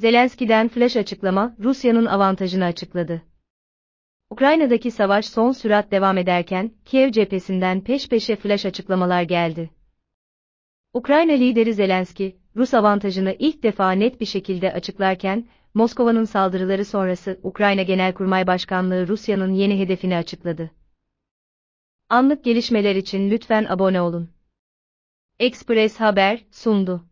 Zelenski'den flash açıklama, Rusya'nın avantajını açıkladı. Ukrayna'daki savaş son sürat devam ederken, Kiev cephesinden peş peşe flash açıklamalar geldi. Ukrayna lideri Zelenski, Rus avantajını ilk defa net bir şekilde açıklarken, Moskova'nın saldırıları sonrası Ukrayna Genelkurmay Başkanlığı Rusya'nın yeni hedefini açıkladı. Anlık gelişmeler için lütfen abone olun. Express Haber sundu.